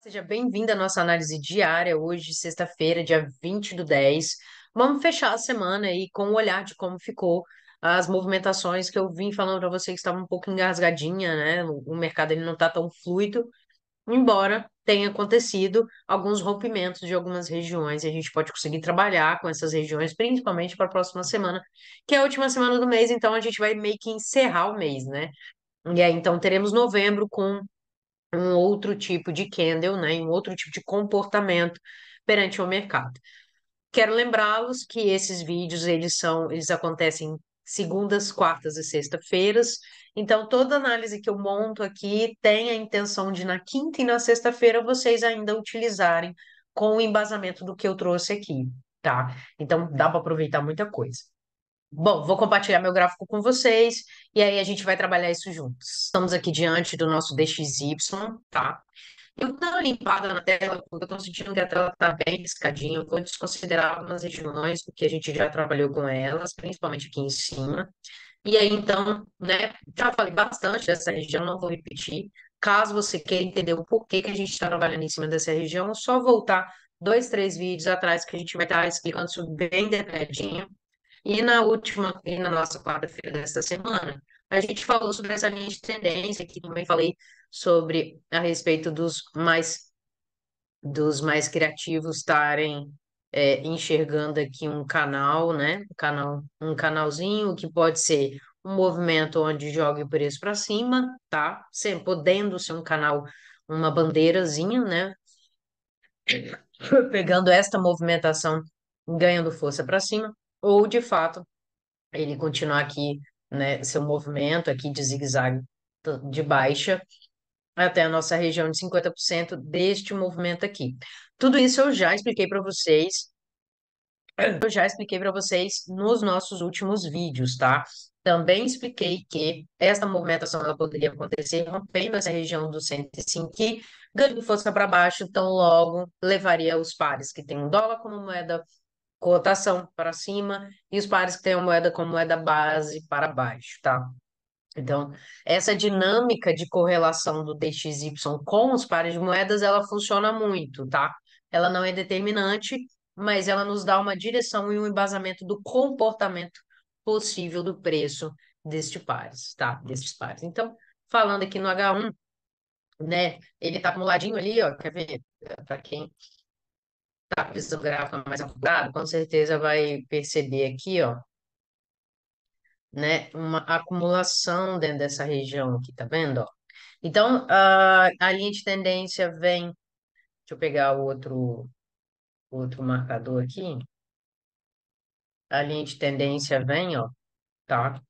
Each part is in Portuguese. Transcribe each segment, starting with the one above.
Seja bem-vindo à nossa análise diária, hoje, sexta-feira, dia 20 do 10. Vamos fechar a semana aí com o um olhar de como ficou as movimentações que eu vim falando para vocês que estava um pouco engasgadinha, né? O mercado ele não está tão fluido, embora tenha acontecido alguns rompimentos de algumas regiões e a gente pode conseguir trabalhar com essas regiões, principalmente para a próxima semana, que é a última semana do mês, então a gente vai meio que encerrar o mês, né? E aí, então, teremos novembro com um outro tipo de candle, né, um outro tipo de comportamento perante o mercado. Quero lembrá-los que esses vídeos eles são, eles acontecem segundas, quartas e sexta-feiras. Então toda análise que eu monto aqui tem a intenção de na quinta e na sexta-feira vocês ainda utilizarem com o embasamento do que eu trouxe aqui, tá? Então dá para aproveitar muita coisa. Bom, vou compartilhar meu gráfico com vocês e aí a gente vai trabalhar isso juntos. Estamos aqui diante do nosso DXY, tá? Eu estou uma limpada na tela, porque eu estou sentindo que a tela está bem riscadinha. Eu vou desconsiderar algumas regiões, porque a gente já trabalhou com elas, principalmente aqui em cima. E aí, então, né, já falei bastante dessa região, não vou repetir. Caso você queira entender o porquê que a gente está trabalhando em cima dessa região, é só voltar dois, três vídeos atrás, que a gente vai estar explicando isso bem detalhadinho. E na última, e na nossa quarta-feira desta semana, a gente falou sobre essa linha de tendência, que também falei sobre a respeito dos mais dos mais criativos estarem é, enxergando aqui um canal, né? Um canal, um canalzinho que pode ser um movimento onde joga o preço para cima, tá? Sempre podendo ser um canal, uma bandeirazinha, né? Pegando esta movimentação, ganhando força para cima ou de fato ele continuar aqui, né, seu movimento aqui de zigue-zague de baixa até a nossa região de 50% deste movimento aqui. Tudo isso eu já expliquei para vocês. Eu já expliquei para vocês nos nossos últimos vídeos, tá? Também expliquei que essa movimentação ela poderia acontecer rompendo essa região do 105, ganhando força para baixo, então logo levaria os pares que tem um dólar como moeda cotação para cima e os pares que têm a moeda como moeda base para baixo, tá? Então, essa dinâmica de correlação do DXY com os pares de moedas, ela funciona muito, tá? Ela não é determinante, mas ela nos dá uma direção e um embasamento do comportamento possível do preço deste pares, tá? Destes pares. Então, falando aqui no H1, né? Ele tá acumuladinho ali, ó, quer ver? Para quem a mais apurada, com certeza vai perceber aqui, ó, né, uma acumulação dentro dessa região aqui, tá vendo? Ó? Então, a, a linha de tendência vem, deixa eu pegar o outro, outro marcador aqui, a linha de tendência vem, ó, tá?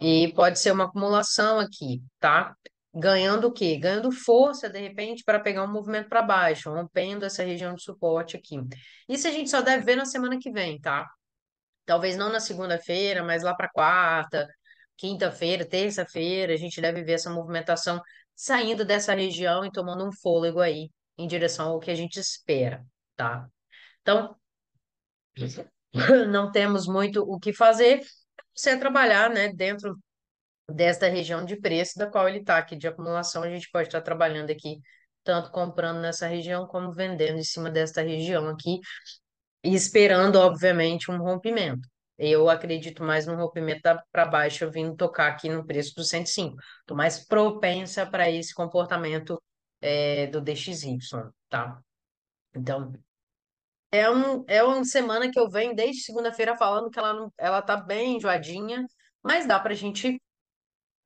E pode ser uma acumulação aqui, tá? ganhando o quê? Ganhando força, de repente, para pegar um movimento para baixo, rompendo essa região de suporte aqui. Isso a gente só deve ver na semana que vem, tá? Talvez não na segunda-feira, mas lá para quarta, quinta-feira, terça-feira, a gente deve ver essa movimentação saindo dessa região e tomando um fôlego aí em direção ao que a gente espera, tá? Então, não temos muito o que fazer, você trabalhar, né, dentro desta região de preço da qual ele está aqui de acumulação, a gente pode estar tá trabalhando aqui, tanto comprando nessa região como vendendo em cima desta região aqui, e esperando, obviamente, um rompimento. Eu acredito mais no rompimento para baixo, vindo tocar aqui no preço do 105. Estou mais propensa para esse comportamento é, do DXY, tá? Então, é, um, é uma semana que eu venho desde segunda-feira falando que ela, não, ela tá bem enjoadinha, mas dá para a gente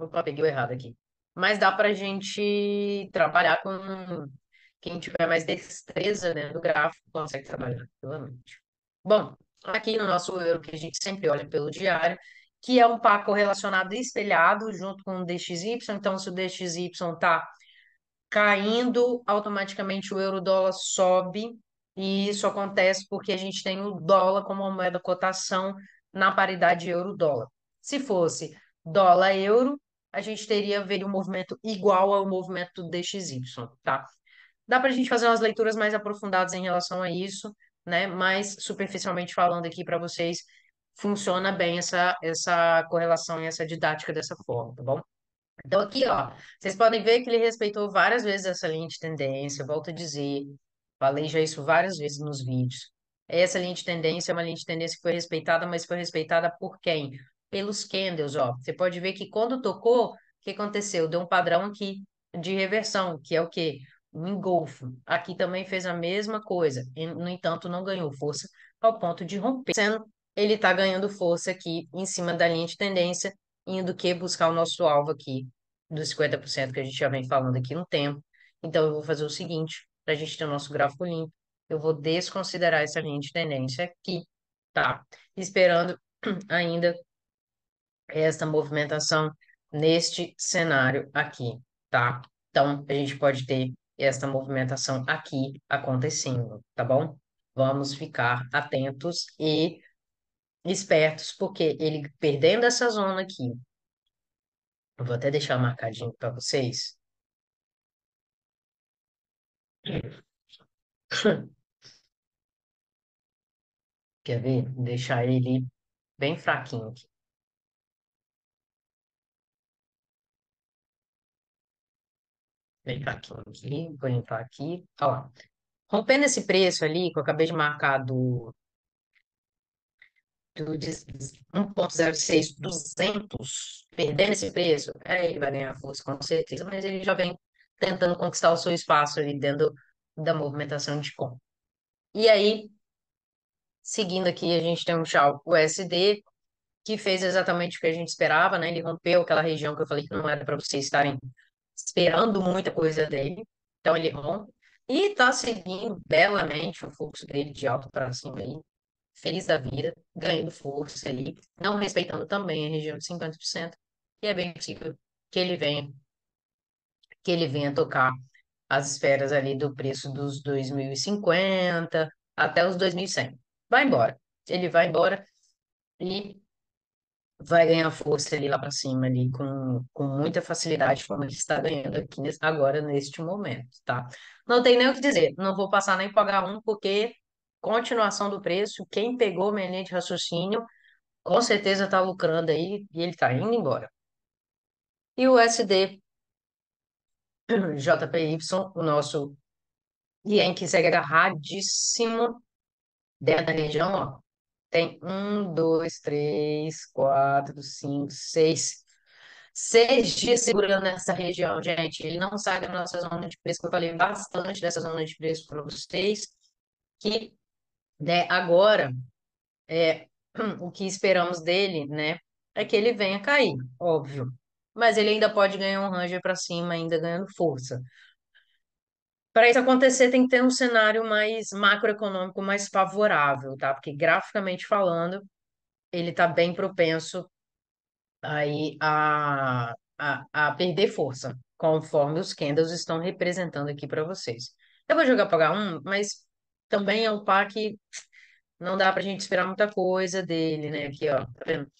Opa, peguei o errado aqui. Mas dá para a gente trabalhar com quem tiver mais destreza né, do gráfico, consegue trabalhar, tranquilamente. Bom, aqui no nosso euro, que a gente sempre olha pelo diário, que é um par correlacionado espelhado junto com o DXY. Então, se o DXY está caindo, automaticamente o euro-dólar sobe. E isso acontece porque a gente tem o dólar como uma moeda cotação na paridade euro-dólar. Se fosse dólar-euro, a gente teria veria um movimento igual ao movimento DXY, tá? Dá para a gente fazer umas leituras mais aprofundadas em relação a isso, né? Mas superficialmente falando aqui para vocês, funciona bem essa, essa correlação e essa didática dessa forma, tá bom? Então, aqui, ó, vocês podem ver que ele respeitou várias vezes essa linha de tendência, volto a dizer, falei já isso várias vezes nos vídeos. Essa linha de tendência é uma linha de tendência que foi respeitada, mas foi respeitada por quem? pelos candles, ó. Você pode ver que quando tocou, o que aconteceu? Deu um padrão aqui de reversão, que é o quê? Um engolfo. Aqui também fez a mesma coisa, e, no entanto, não ganhou força ao ponto de romper. Sendo ele está ganhando força aqui em cima da linha de tendência, indo que buscar o nosso alvo aqui dos 50% que a gente já vem falando aqui no tempo. Então, eu vou fazer o seguinte, para a gente ter o nosso gráfico limpo, eu vou desconsiderar essa linha de tendência aqui, tá? Esperando ainda essa movimentação neste cenário aqui, tá? Então, a gente pode ter esta movimentação aqui acontecendo, tá bom? Vamos ficar atentos e espertos, porque ele perdendo essa zona aqui, eu vou até deixar marcadinho para vocês. Quer ver? Deixar ele bem fraquinho aqui. vem para aqui, vou limpar aqui, Ó, Rompendo esse preço ali, que eu acabei de marcar do, do 1.06200, perdendo esse preço, é, ele vai ganhar força com certeza, mas ele já vem tentando conquistar o seu espaço ali dentro da movimentação de compra. E aí, seguindo aqui, a gente tem um tchau USD, que fez exatamente o que a gente esperava, né? Ele rompeu aquela região que eu falei que não era para vocês estarem esperando muita coisa dele, então ele rompe e está seguindo belamente o fluxo dele de alto para cima aí, feliz da vida, ganhando força ali, não respeitando também a região de 50%, e é bem possível que ele venha que ele venha tocar as esferas ali do preço dos 2050 até os 2100. Vai embora. Ele vai embora e vai ganhar força ali lá para cima, ali, com, com muita facilidade, como ele está ganhando aqui agora, neste momento, tá? Não tem nem o que dizer, não vou passar nem para H1, porque continuação do preço, quem pegou minha linha de raciocínio, com certeza está lucrando aí, e ele está indo embora. E o SD JPY, o nosso Yen que segue agarradíssimo dentro da região, ó, tem um, dois, três, quatro, cinco, seis. Seis dias segurando nessa região, gente. Ele não sai da nossa zona de preço, eu falei bastante dessa zona de preço para vocês. Que né, agora, é, o que esperamos dele, né, é que ele venha cair, óbvio. Mas ele ainda pode ganhar um Ranger para cima, ainda ganhando força. Para isso acontecer, tem que ter um cenário mais macroeconômico mais favorável, tá? Porque graficamente falando, ele está bem propenso aí a, a, a, perder força, conforme os candles estão representando aqui para vocês. Eu vou jogar para H1, mas também é um par que não dá para a gente esperar muita coisa dele, né? Aqui, ó, tá vendo?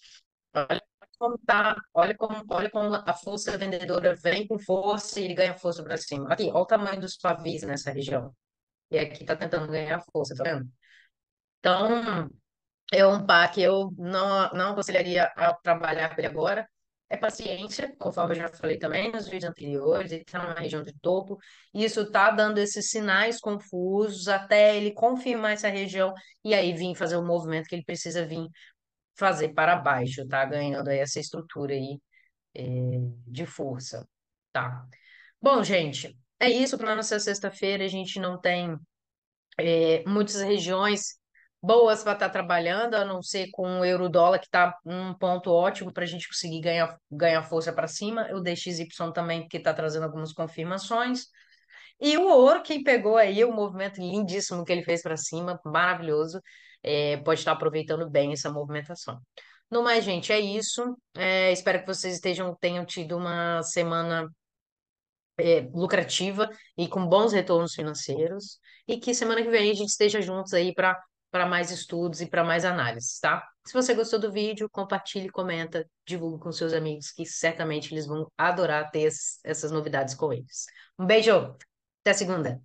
Olha como tá, olha como, olha como a força vendedora vem com força e ele ganha força para cima. Aqui, olha o tamanho dos pavis nessa região. E aqui tá tentando ganhar força, tá vendo? Então, é um par que eu não, não aconselharia a trabalhar por ele agora. É paciência, conforme eu já falei também nos vídeos anteriores, ele está na região de topo. Isso está dando esses sinais confusos até ele confirmar essa região e aí vir fazer o movimento que ele precisa vir fazer para baixo, tá? Ganhando aí essa estrutura aí é, de força, tá? Bom, gente, é isso para nossa sexta-feira. A gente não tem é, muitas regiões boas para estar tá trabalhando, a não ser com o euro dólar, que está um ponto ótimo para a gente conseguir ganhar, ganhar força para cima. O DXY também, que está trazendo algumas confirmações. E o ouro, quem pegou aí o movimento lindíssimo que ele fez para cima, maravilhoso é, pode estar aproveitando bem essa movimentação. No mais, gente, é isso. É, espero que vocês estejam, tenham tido uma semana é, lucrativa e com bons retornos financeiros. E que semana que vem a gente esteja juntos aí para mais estudos e para mais análises, tá? Se você gostou do vídeo, compartilhe, comenta, divulgue com seus amigos, que certamente eles vão adorar ter essas novidades com eles. Um beijo, até segunda!